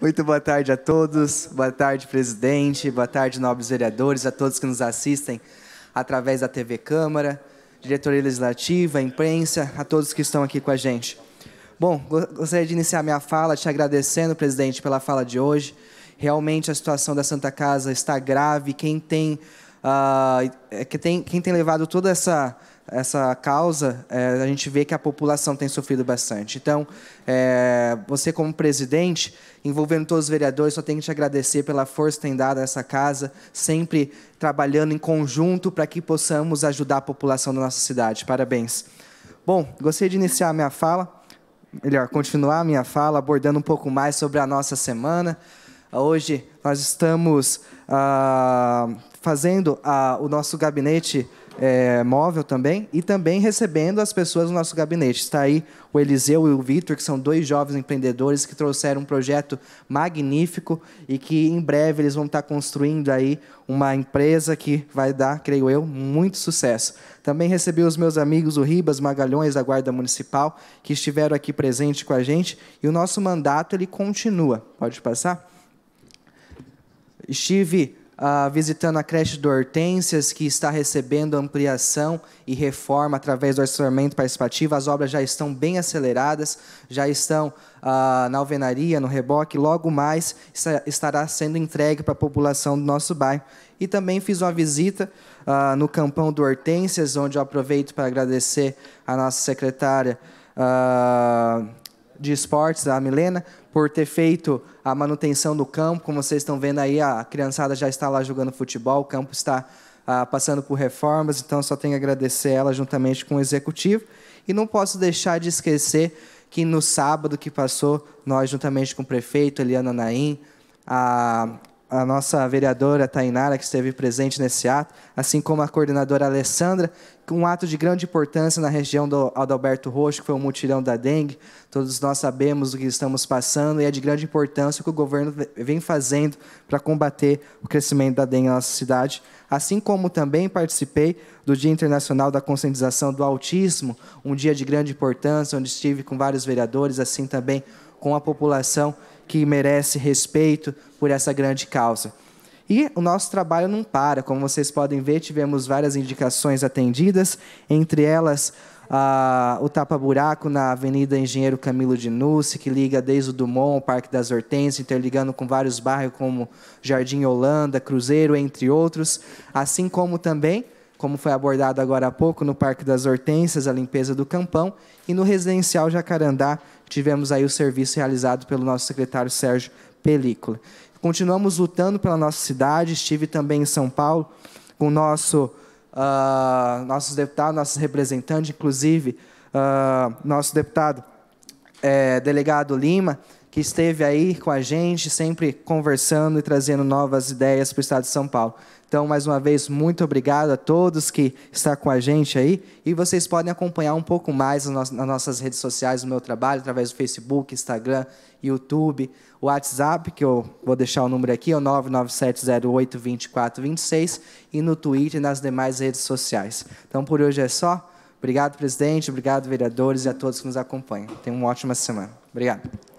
Muito boa tarde a todos, boa tarde, presidente, boa tarde, nobres vereadores, a todos que nos assistem através da TV Câmara, diretoria legislativa, imprensa, a todos que estão aqui com a gente. Bom, gostaria de iniciar minha fala te agradecendo, presidente, pela fala de hoje. Realmente a situação da Santa Casa está grave. Quem tem, uh, ah, é, quem tem, quem tem levado toda essa essa causa, é, a gente vê que a população tem sofrido bastante. Então, é, você como presidente, envolvendo todos os vereadores, só tenho que te agradecer pela força que tem dado a essa casa, sempre trabalhando em conjunto para que possamos ajudar a população da nossa cidade. Parabéns. Bom, gostaria de iniciar a minha fala, melhor, continuar a minha fala, abordando um pouco mais sobre a nossa semana. Hoje nós estamos ah, fazendo ah, o nosso gabinete é, móvel também, e também recebendo as pessoas no nosso gabinete. Está aí o Eliseu e o Vitor, que são dois jovens empreendedores que trouxeram um projeto magnífico e que em breve eles vão estar construindo aí uma empresa que vai dar, creio eu, muito sucesso. Também recebi os meus amigos, o Ribas Magalhães, da Guarda Municipal, que estiveram aqui presente com a gente, e o nosso mandato ele continua. Pode passar? Estive ah, visitando a creche do Hortências, que está recebendo ampliação e reforma através do assessoramento participativo. As obras já estão bem aceleradas, já estão uh, na alvenaria, no reboque. Logo mais estará sendo entregue para a população do nosso bairro. E também fiz uma visita uh, no campão do Hortências, onde eu aproveito para agradecer a nossa secretária. Uh, de esportes, a Milena, por ter feito a manutenção do campo. Como vocês estão vendo aí, a criançada já está lá jogando futebol, o campo está ah, passando por reformas, então só tenho a agradecer ela juntamente com o executivo. E não posso deixar de esquecer que no sábado que passou, nós juntamente com o prefeito, Eliana Naim, a a nossa vereadora Tainara, que esteve presente nesse ato, assim como a coordenadora Alessandra, um ato de grande importância na região do Adalberto Roxo, que foi o um mutirão da dengue. Todos nós sabemos o que estamos passando e é de grande importância o que o governo vem fazendo para combater o crescimento da dengue na nossa cidade. Assim como também participei do Dia Internacional da Conscientização do Autismo, um dia de grande importância, onde estive com vários vereadores, assim também com a população que merece respeito por essa grande causa. E o nosso trabalho não para, como vocês podem ver, tivemos várias indicações atendidas, entre elas o tapa-buraco na Avenida Engenheiro Camilo de Nusse, que liga desde o Dumont, o Parque das Hortênsias, interligando com vários bairros como Jardim Holanda, Cruzeiro, entre outros, assim como também como foi abordado agora há pouco, no Parque das Hortênsias, a limpeza do campão, e no Residencial Jacarandá, tivemos aí o serviço realizado pelo nosso secretário Sérgio Película. Continuamos lutando pela nossa cidade, estive também em São Paulo com nosso, uh, nossos deputados, nossos representantes, inclusive uh, nosso deputado é, delegado Lima, que esteve aí com a gente, sempre conversando e trazendo novas ideias para o estado de São Paulo. Então, mais uma vez, muito obrigado a todos que estão com a gente aí. E vocês podem acompanhar um pouco mais nas nossas redes sociais, o meu trabalho, através do Facebook, Instagram, YouTube, o WhatsApp, que eu vou deixar o número aqui, é o 997082426, e no Twitter e nas demais redes sociais. Então, por hoje é só. Obrigado, presidente, obrigado, vereadores e a todos que nos acompanham. Tenham uma ótima semana. Obrigado.